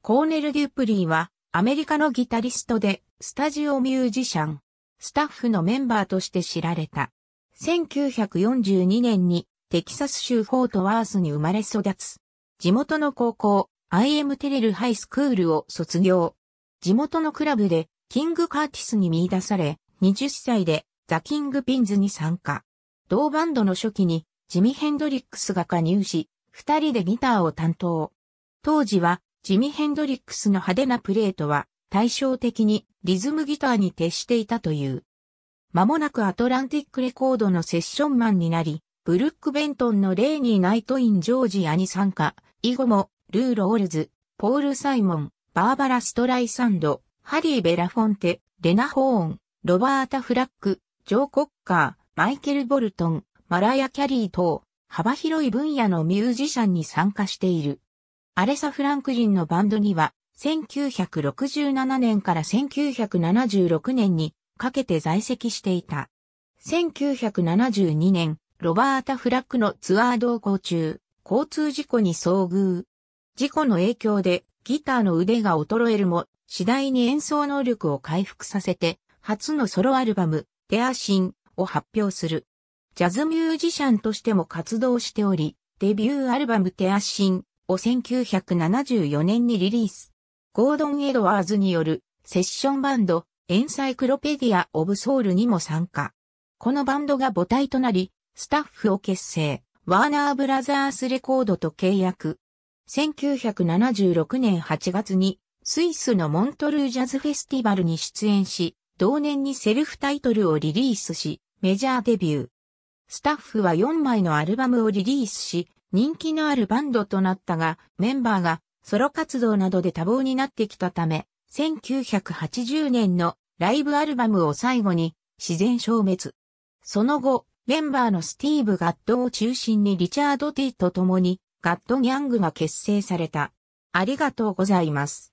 コーネル・デュプリーはアメリカのギタリストでスタジオミュージシャン、スタッフのメンバーとして知られた。1942年にテキサス州フォートワースに生まれ育つ。地元の高校、IM テレルハイスクールを卒業。地元のクラブでキング・カーティスに見出され、20歳でザ・キング・ピンズに参加。同バンドの初期にジミ・ヘンドリックスが加入し、二人でギターを担当。当時はジミ・ヘンドリックスの派手なプレートは対照的にリズムギターに徹していたという。間もなくアトランティックレコードのセッションマンになり、ブルックベントンのレーニー・ナイト・イン・ジョージアに参加、以後もルー・ロールズ、ポール・サイモン、バーバラ・ストライサンド、ハリー・ベラフォンテ、レナ・ホーン、ロバータ・フラック、ジョー・コッカー、マイケル・ボルトン、マラヤ・キャリー等、幅広い分野のミュージシャンに参加している。アレサ・フランクリンのバンドには、1967年から1976年にかけて在籍していた。1972年、ロバータ・フラックのツアー同行中、交通事故に遭遇。事故の影響でギターの腕が衰えるも、次第に演奏能力を回復させて、初のソロアルバム、デアシンを発表する。ジャズミュージシャンとしても活動しており、デビューアルバムテアシンを1974年にリリース。ゴードン・エドワーズによるセッションバンドエンサイクロペディア・オブ・ソウルにも参加。このバンドが母体となり、スタッフを結成、ワーナーブラザースレコードと契約。1976年8月にスイスのモントルージャズフェスティバルに出演し、同年にセルフタイトルをリリースし、メジャーデビュー。スタッフは4枚のアルバムをリリースし、人気のあるバンドとなったが、メンバーがソロ活動などで多忙になってきたため、1980年のライブアルバムを最後に自然消滅。その後、メンバーのスティーブ・ガッドを中心にリチャード・ティと共にガッド・ギャングが結成された。ありがとうございます。